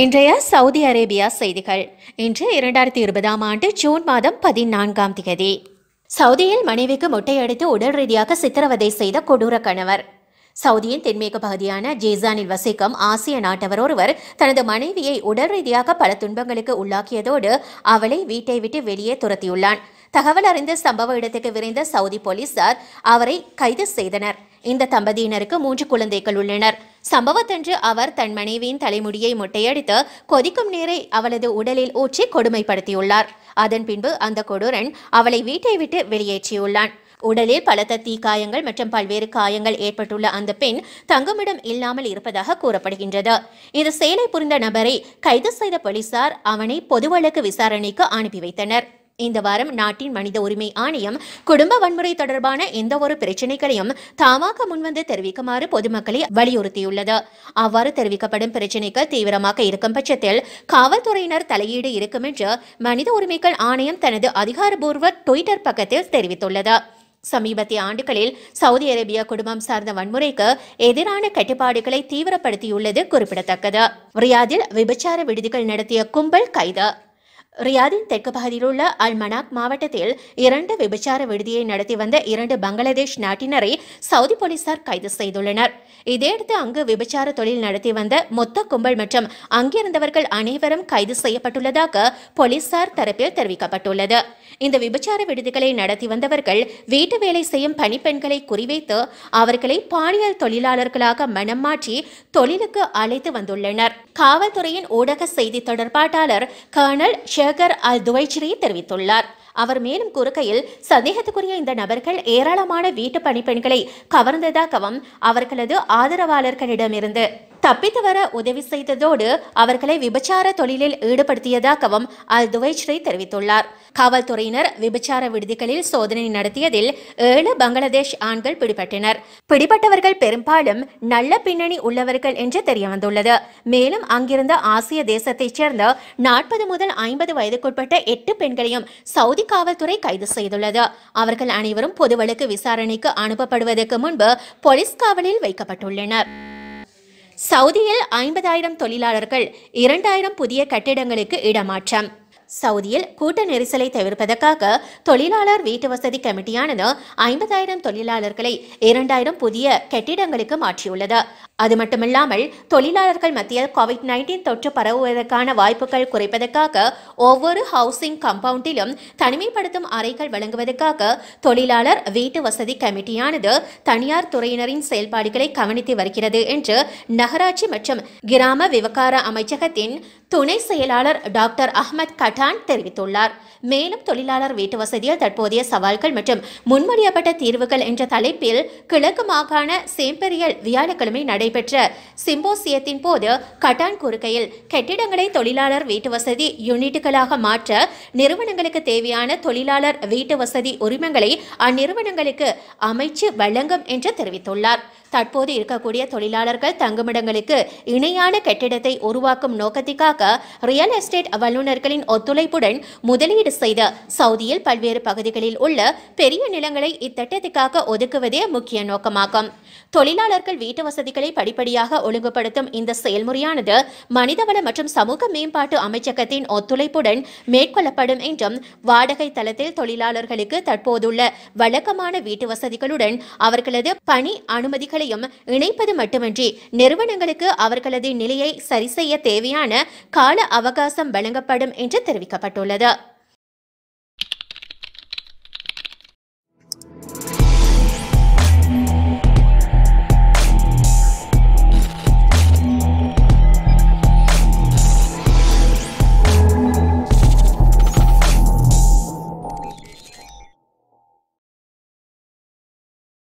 இன்றைய Saudi Arabia செய்திகள் இன்று இரண்டாயிரத்தி இருபதாம் ஆண்டு ஜூன் மாதம் பதினான்காம் தேதி சவுதியில் மனைவிக்கு மொட்டையடித்து உடல் ரீதியாக சித்திரவதை செய்த கொடூர கணவர் சவுதியின் தென்மேற்கு பகுதியான ஜேசானில் வசிக்கும் ஆசிய நாட்டவர் ஒருவர் தனது மனைவியை உடல் ரீதியாக பல துன்பங்களுக்கு உள்ளாக்கியதோடு அவளை வீட்டை விட்டு வெளியே துரத்தியுள்ளான் தகவல் அறிந்த சம்பவ இடத்துக்கு விரைந்த சவுதி போலீசார் அவரை கைது செய்தனர் இந்த தம்பதியினருக்கு மூன்று குழந்தைகள் உள்ளனர் சம்பவத்தன்று அவர் தன் மனைவியின் தலைமுடியை முட்டையடித்து கொதிக்கும் நீரை அவளது உடலில் ஊற்றி கொடுமைப்படுத்தியுள்ளார் அதன் பின்பு அந்த கொடூரன் அவளை வீட்டை விட்டு வெளியேற்றியுள்ளான் உடலில் பலத்த தீக்காயங்கள் மற்றும் பல்வேறு காயங்கள் ஏற்பட்டுள்ள அந்த பெண் தங்குமிடம் இல்லாமல் இருப்பதாக கூறப்படுகின்றது இந்த செயலை புரிந்த நபரை கைது செய்த போலீசார் அவனை பொது வழக்கு விசாரணைக்கு அனுப்பி வைத்தனர் இந்த வாரம் நாட்டின் மனித உரிமை ஆணையம் குடும்ப வன்முறை தொடர்பான எந்த ஒரு பிரச்சனைகளையும் தாமாக முன்வந்து தெரிவிக்குமாறு பொதுமக்களை வலியுறுத்தியுள்ளது அவ்வாறு தெரிவிக்கப்படும் பிரச்சினைகள் தீவிரமாக இருக்கும் பட்சத்தில் காவல்துறையினர் தலையீடு இருக்கும் என்று மனித உரிமைகள் ஆணையம் தனது அதிகாரபூர்வ ட்விட்டர் பக்கத்தில் தெரிவித்துள்ளது சமீபத்திய ஆண்டுகளில் சவுதி அரேபியா குடும்பம் சார்ந்த வன்முறைக்கு எதிரான கட்டுப்பாடுகளை தீவிரப்படுத்தியுள்ளது குறிப்பிடத்தக்கது ரியாதில் விபச்சார விடுதிகள் நடத்திய கும்பல் கைது ரியாதின் தெற்கு பகுதியில் உள்ள அல் மனாக் மாவட்டத்தில் இரண்டு விபச்சார விடுதியை நடத்தி வந்த இரண்டு பங்களாதேஷ் நாட்டினரை சவுதி போலீசார் கைது செய்துள்ளனர் இதையடுத்து அங்கு விபச்சார தொழில் நடத்தி வந்த மொத்த கும்பல் மற்றும் அங்கிருந்தவர்கள் அனைவரும் கைது செய்யப்பட்டுள்ளதாக போலீசார் தரப்பில் தெரிவிக்கப்பட்டுள்ளது இந்த விபச்சார விடுதிகளை நடத்தி வந்தவர்கள் வீட்டு வேலை செய்யும் பணிப்பெண்களை குறிவைத்து அவர்களை பாலியல் தொழிலாளர்களாக மனம் மாற்றி தொழிலுக்கு அழைத்து வந்துள்ளனர் காவல்துறையின் ஊடக செய்தி தொடர்பாட்டாளர் கர்னல் ஷேகர் அல் துவைச்சிரி தெரிவித்துள்ளார் அவர் மேலும் கூறுகையில் சந்தேகத்துக்குரிய இந்த நபர்கள் ஏராளமான வீட்டு பணிப்பெண்களை கவர்ந்ததாகவும் அவர்களது ஆதரவாளர்களிடமிருந்து தப்பித்து வர உதவி செய்ததோடு அவர்களை விபச்சார தொழிலில் ஈடுபடுத்தியதாகவும் அல் துவைஸ்ரீ தெரிவித்துள்ளார் காவல்துறையினர் விபச்சார விடுதிகளில் சோதனை நடத்தியதில் ஏழு பங்களாதேஷ் ஆண்கள் பிடிபட்டனர் பிடிபட்டவர்கள் பெரும்பாலும் நல்ல பின்னணி உள்ளவர்கள் என்று தெரியவந்துள்ளது மேலும் அங்கிருந்த ஆசிய தேசத்தைச் சேர்ந்த நாற்பது முதல் ஐம்பது வயதுக்குட்பட்ட எட்டு பெண்களையும் சவுதி காவல்துறை கைது செய்துள்ளது அவர்கள் அனைவரும் பொதுவழக்கு விசாரணைக்கு அனுப்பப்படுவதற்கு முன்பு போலீஸ் காவலில் வைக்கப்பட்டுள்ளனர் சவுதியில் ஐம்பதாயிரம் தொழிலாளர்கள் இரண்டாயிரம் புதிய கட்டிடங்களுக்கு இடமாற்றம் சவுதியில் கூட்ட நெரிசலை தவிர்ப்பதற்காக தொழிலாளர் வீட்டு வசதி கமிட்டியானது ஐம்பதாயிரம் தொழிலாளர்களை இரண்டாயிரம் புதிய கட்டிடங்களுக்கு மாற்றியுள்ளது அது மட்டுமில்லாமல் தொழிலாளர்கள் மத்தியில் கோவிட் நைன்டீன் தொற்று பரவுவதற்கான வாய்ப்புகள் குறைப்பதற்காக ஒவ்வொரு ஹவுசிங் கம்பவுண்டிலும் தனிமைப்படுத்தும் அறைகள் வழங்குவதற்காக தொழிலாளர் வீட்டு வசதி கமிட்டியானது தனியார் துறையினரின் செயல்பாடுகளை கவனித்து வருகிறது என்று நகராட்சி மற்றும் கிராம விவகார அமைச்சகத்தின் துணை செயலாளர் டாக்டர் அஹ்மத் கட்டான் தெரிவித்துள்ளார் மேலும் தொழிலாளர் வீட்டு வசதியில் தற்போதைய சவால்கள் மற்றும் முன்மொழியப்பட்ட தீர்வுகள் என்ற தலைப்பில் கிழக்கு மாகாண சேம்பெரியல் வியாழக்கிழமை நடை நடைபெற்ற சிம்போசியத்தின் போது கட்டான் குறுக்கையில் கட்டிடங்களை தொழிலாளர் வீட்டு வசதி யூனிட்டுகளாக மாற்ற நிறுவனங்களுக்கு தேவையான தொழிலாளர் வீட்டு வசதி உரிமங்களை அந்நிறுவனங்களுக்கு அமைச்சு வழங்கும் என்று தெரிவித்துள்ளார் தற்போது இருக்கக்கூடிய தொழிலாளர்கள் தங்குமிடங்களுக்கு இணையான கட்டிடத்தை உருவாக்கும் நோக்கத்திற்காக ரியல் எஸ்டேட் வல்லுநர்களின் ஒத்துழைப்புடன் முதலீடு செய்த சவுதியில் பல்வேறு பகுதிகளில் உள்ள பெரிய நிலங்களை இத்திட்டத்திற்காக ஒதுக்குவதே முக்கிய நோக்கமாகும் தொழிலாளர்கள் வீட்டு வசதிகளை படிப்படியாக ஒழுங்குபடுத்தும் இந்த செயல்முறையானது மனிதவள மற்றும் சமூக மேம்பாட்டு அமைச்சகத்தின் ஒத்துழைப்புடன் மேற்கொள்ளப்படும் என்றும் வாடகை தளத்தில் தொழிலாளர்களுக்கு தற்போதுள்ள வழக்கமான வீட்டு வசதிகளுடன் அவர்களது பணி அனுமதிகளையும் இணைப்பது மட்டுமின்றி நிறுவனங்களுக்கு அவர்களது நிலையை சரிசெய்ய தேவையான கால அவகாசம் வழங்கப்படும் என்று தெரிவிக்கப்பட்டுள்ளது